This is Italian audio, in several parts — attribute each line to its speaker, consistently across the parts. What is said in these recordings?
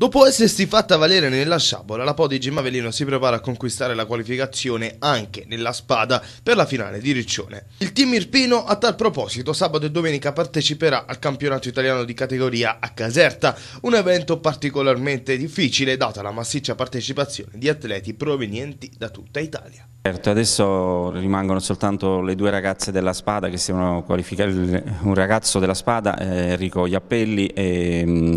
Speaker 1: Dopo essersi fatta valere nella sciabola, la Podigi Mavellino si prepara a conquistare la qualificazione anche nella spada per la finale di Riccione. Il team irpino a tal proposito sabato e domenica parteciperà al campionato italiano di categoria a Caserta, un evento particolarmente difficile data la massiccia partecipazione di atleti provenienti da tutta Italia.
Speaker 2: Certo, adesso rimangono soltanto le due ragazze della spada che si devono qualificare, un ragazzo della spada, eh, Enrico Iappelli e mm,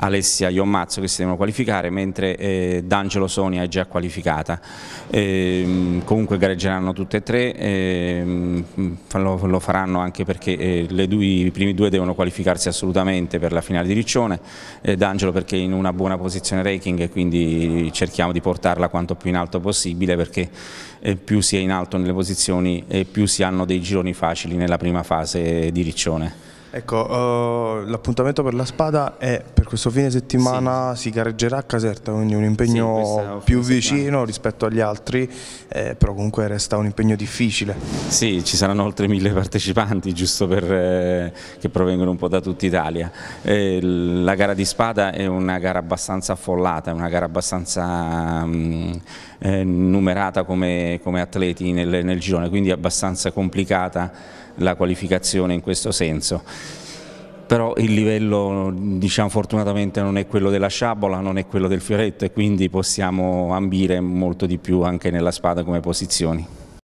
Speaker 2: Alessia Iommazzo che si devono qualificare, mentre eh, D'Angelo Sonia è già qualificata. E, ehm, comunque gareggeranno tutte e tre, e, ehm, lo, lo, faranno anche perché eh, due, i primi due devono qualificarsi assolutamente per la finale di Riccione, eh, D'Angelo perché è in una buona posizione ranking quindi cerchiamo di portarla quanto più in alto possibile perché eh, più si è in alto nelle posizioni e più si hanno dei gironi facili nella prima fase di Riccione.
Speaker 3: Ecco, uh, l'appuntamento per la spada è per questo fine settimana sì. si gareggerà a Caserta, quindi un impegno sì,
Speaker 2: più vicino settimana. rispetto agli altri, eh, però comunque resta un impegno difficile. Sì, ci saranno oltre mille partecipanti, giusto per, eh, che provengono un po' da tutta Italia. Eh, la gara di spada è una gara abbastanza affollata, è una gara abbastanza... Mh, mm, eh, numerata come, come atleti nel, nel girone, quindi è abbastanza complicata la qualificazione in questo senso però il livello diciamo, fortunatamente non è quello della sciabola, non è quello del fioretto e quindi possiamo ambire molto di più anche nella spada come posizioni.